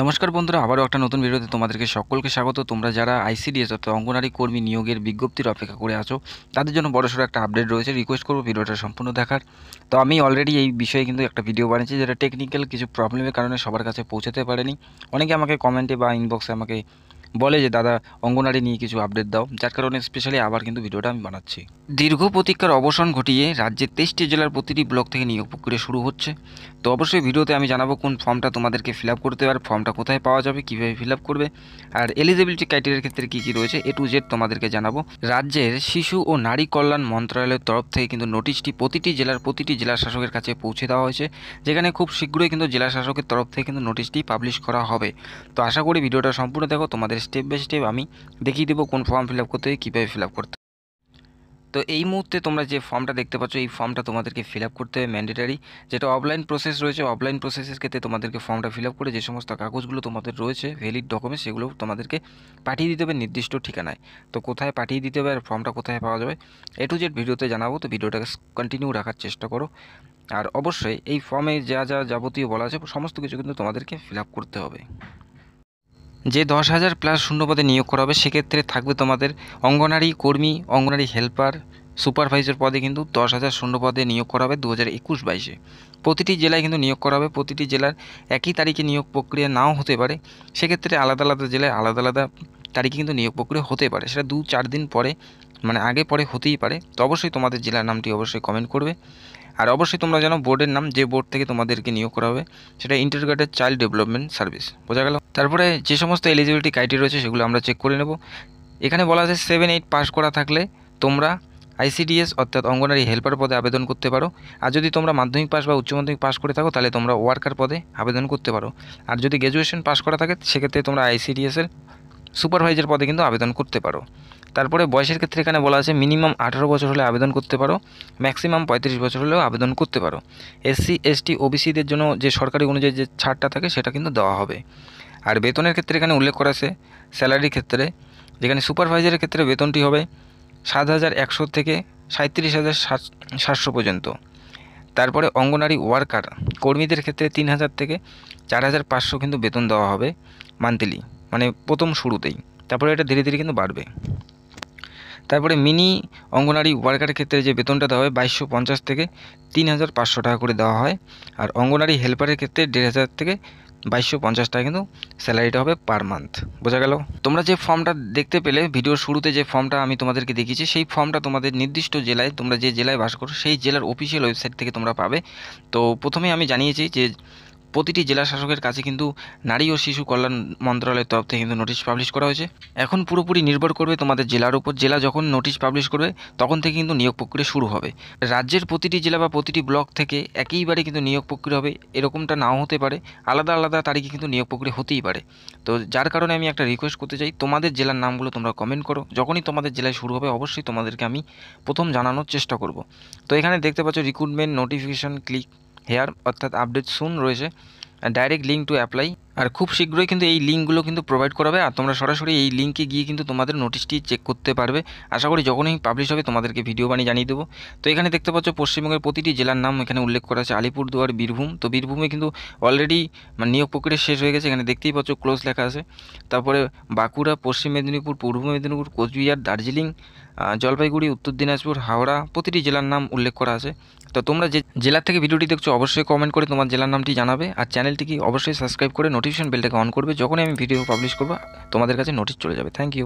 নমস্কার বন্ধুরা আবারও একটা নতুন ভিডিওতে তোমাদেরকে সকলকে স্বাগত তোমরা যারা আইসিডিএস অর্থাৎ অঙ্গনারী কর্মী নিয়োগের বিজ্ঞপ্তির অপেক্ষা করে আছো তাদের জন্য বড়সড় একটা আপডেট রয়েছে রিকোয়েস্ট করবো ভিডিওটা সম্পূর্ণ দেখার তো আমি অলরেডি এই বিষয়ে কিন্তু একটা ভিডিও বানিয়েছি যেটা টেকনিক্যাল কিছু প্রবলেমের কারণে সবার কাছে পৌঁছাতে পারেনি অনেকে আমাকে কমেন্টে বা ইনবক্সে আমাকে বলে যে দাদা অঙ্গনারি নিয়ে কিছু আপডেট দাও যার কারণে স্পেশালি আবার কিন্তু ভিডিওটা আমি বানাচ্ছি দীর্ঘ প্রতীক্ষার অবসান ঘটিয়ে রাজ্যের তেইশটি জেলার প্রতিটি ব্লক থেকে নিয়োগ প্রক্রিয়া শুরু হচ্ছে তো অবশ্যই ভিডিওতে আমি জানাবো কোন ফর্মটা তোমাদেরকে ফিল আপ করতে আর ফর্মটা কোথায় পাওয়া যাবে কীভাবে ফিল আপ করবে আর এলিজিবিলিটি ক্রাইটেরিয়ার ক্ষেত্রে কী কী রয়েছে এ টু জেড তোমাদেরকে জানাবো রাজ্যের শিশু ও নারী কল্যাণ মন্ত্রণালয়ের তরফ থেকে কিন্তু নোটিশটি প্রতিটি জেলার প্রতিটি জেলা শাসকের কাছে পৌঁছে দেওয়া হয়েছে যেখানে খুব শীঘ্রই কিন্তু জেলা শাসকের তরফ থেকে কিন্তু নোটিশটি পাবলিশ করা হবে তো আশা করি ভিডিওটা সম্পূর্ণ দেখো তোমাদের স্টেপ বাই স্টেপ আমি দেখিয়ে দেবো কোন ফর্ম ফিল আপ করতে হবে কীভাবে ফিল আপ করতে তো এই মুহূর্তে তোমরা যে ফর্মটা দেখতে পাচ্ছ এই ফর্মটা তোমাদেরকে ফিল আপ করতে হবে ম্যান্ডেটারি যেটা অফলাইন প্রসেস রয়েছে অফলাইন প্রসেসের ক্ষেত্রে তোমাদেরকে ফর্মটা ফিল আপ করে যে সমস্ত কাগজগুলো তোমাদের রয়েছে ভ্যালিড ডকুমেন্ট সেগুলো তোমাদেরকে পাঠিয়ে দিতে হবে নির্দিষ্ট ঠিকানায় তো কোথায় পাঠিয়ে দিতে হবে আর ফর্মটা কোথায় পাওয়া যাবে এ টু জেড ভিডিওতে জানাবো তো ভিডিওটাকে কন্টিনিউ রাখার চেষ্টা করো আর অবশ্যই এই ফর্মে যা যা যাবতীয় বলা আছে সমস্ত কিছু কিন্তু তোমাদেরকে ফিল আপ করতে হবে যে দশ হাজার প্লাস শূন্যপদে নিয়োগ করা হবে সেক্ষেত্রে থাকবে তোমাদের অঙ্গনারী কর্মী অঙ্গনারী হেল্পার সুপারভাইজার পদে কিন্তু দশ হাজার শূন্য পদে নিয়োগ করা হবে দু হাজার একুশ বাইশে প্রতিটি জেলায় কিন্তু নিয়োগ করা হবে প্রতিটি জেলার একই তারিখে নিয়োগ প্রক্রিয়া নাও হতে পারে সেক্ষেত্রে আলাদা আলাদা জেলায় আলাদা আলাদা তারিখে কিন্তু নিয়োগ প্রক্রিয়া হতে পারে সেটা দু চার দিন পরে মানে আগে পরে হতেই পারে তো অবশ্যই তোমাদের জেলার নামটি অবশ্যই কমেন্ট করবে আর অবশ্যই তোমরা জানো বোর্ডের নাম যে বোর্ড থেকে তোমাদেরকে নিয়োগ করা হবে সেটা ইন্টারগ্রেটেড চাইল্ড ডেভেলপমেন্ট সার্ভিস বোঝা গেল তারপরে যে সমস্ত এলিজিবিলিটি ক্রাইটেরিয়া রয়েছে সেগুলো আমরা চেক করে নেব এখানে বলা আছে সেভেন এইট পাস করা থাকলে তোমরা আইসিডিএস অর্থাৎ অঙ্গনারী হেল্পার পদে আবেদন করতে পারো আর যদি তোমরা মাধ্যমিক পাস বা উচ্চ মাধ্যমিক পাস করে থাকো তাহলে তোমরা ওয়ার্কার পদে আবেদন করতে পারো আর যদি গ্র্যাজুয়েশন পাস করা থাকে সেক্ষেত্রে তোমরা আইসিডিএসের সুপারভাইজার পদে কিন্তু আবেদন করতে পারো তারপরে বয়সের ক্ষেত্রে এখানে বলা আছে মিনিমাম আঠারো বছর হলে আবেদন করতে পারো ম্যাক্সিমাম পঁয়ত্রিশ বছর হলেও আবেদন করতে পারো এসসি এসটি ওবিসিদের জন্য যে সরকারি অনুযায়ী যে ছাড়টা থাকে সেটা কিন্তু দেওয়া হবে আর বেতনের ক্ষেত্রে এখানে উল্লেখ করা আছে স্যালারির ক্ষেত্রে যেখানে সুপারভাইজারের ক্ষেত্রে বেতনটি হবে সাত হাজার একশো থেকে সাঁত্রিশ হাজার সাতশো পর্যন্ত তারপরে অঙ্গনারী ওয়ার্কার কর্মীদের ক্ষেত্রে তিন হাজার থেকে চার হাজার পাঁচশো কিন্তু বেতন দেওয়া হবে মান্থলি মানে প্রথম শুরুতেই তারপরে এটা ধীরে ধীরে কিন্তু বাড়বে তারপরে মিনি অঙ্গনারী ওয়ার্কারের ক্ষেত্রে যে বেতনটা দেওয়া হয় বাইশশো পঞ্চাশ থেকে তিন হাজার পাঁচশো টাকা করে দেওয়া হয় আর অঙ্গনারী হেল্পারের ক্ষেত্রে দেড় হাজার থেকে বাইশশো পঞ্চাশ টাকা কিন্তু স্যালারিটা হবে পার মান্থ বোঝা গেল তোমরা যে ফর্মটা দেখতে পেলে ভিডিওর শুরুতে যে ফর্মটা আমি তোমাদেরকে দেখিয়েছি সেই ফর্মটা তোমাদের নির্দিষ্ট জেলায় তোমরা যে জেলায় বাস করো সেই জেলার অফিসিয়াল ওয়েবসাইট থেকে তোমরা পাবে তো প্রথমে আমি জানিয়েছি যে প্রতিটি জেলা শাসকের কাছে কিন্তু নারী ও শিশু কল্যাণ মন্ত্রণালয়ের তরফ থেকে কিন্তু নোটিশ পাবলিশ করা হয়েছে এখন পুরোপুরি নির্ভর করবে তোমাদের জেলার উপর জেলা যখন নোটিশ পাবলিশ করবে তখন থেকে কিন্তু নিয়োগ প্রক্রিয়া শুরু হবে রাজ্যের প্রতিটি জেলা বা প্রতিটি ব্লক থেকে একইবারে কিন্তু নিয়োগ প্রক্রিয়া হবে এরকমটা নাও হতে পারে আলাদা আলাদা তারিখে কিন্তু নিয়োগ প্রক্রিয়া হতেই পারে তো যার কারণে আমি একটা রিকোয়েস্ট করতে চাই তোমাদের জেলার নামগুলো তোমরা কমেন্ট করো যখনই তোমাদের জেলায় শুরু হবে অবশ্যই তোমাদেরকে আমি প্রথম জানানোর চেষ্টা করব তো এখানে দেখতে পাচ্ছ রিক্রুটমেন্ট নোটিফিকেশন ক্লিক হেয়ার অর্থাৎ আপডেট সুন রয়েছে ডাইরেক্ট লিঙ্ক টু অ্যাপ্লাই আর খুব শীঘ্রই কিন্তু এই লিঙ্কগুলো কিন্তু প্রোভাইড করাবে আর তোমরা সরাসরি এই লিঙ্কে গিয়ে কিন্তু তোমাদের নোটিশটি চেক করতে পারবে আশা করি যখনই পাবলিশ হবে তোমাদেরকে ভিডিও বানিয়ে জানিয়ে দেবো তো এখানে দেখতে পাচ্ছ পশ্চিমবঙ্গের প্রতিটি জেলার নাম এখানে উল্লেখ করা আছে আলিপুরদুয়ার বীরভূম তো বীরভূমে কিন্তু অলরেডি মানে নিয়োগ প্রক্রিয়া শেষ হয়ে গেছে এখানে দেখতেই পাচ্ছ ক্লোজ লেখা আছে তারপরে বাঁকুড়া পশ্চিম মেদিনীপুর পূর্ব মেদিনীপুর কোচবিহার দার্জিলিং জলপাইগুড়ি উত্তর দিনাজপুর হাওড়া প্রতিটি জেলার নাম উল্লেখ করা আছে তো তোমরা যে জেলা থেকে ভিডিওটি দেখছো অবশ্যই কমেন্ট করে তোমার জেলার নামটি জানাবে আর চ্যানেলটিকে অবশ্যই সাবস্ক্রাইব করে নোটিফিকেশন বেলটাকে অন করবে যখনই আমি ভিডিও পাবলিশ করবো তোমাদের কাছে নোটিশ চলে যাবে থ্যাংক ইউ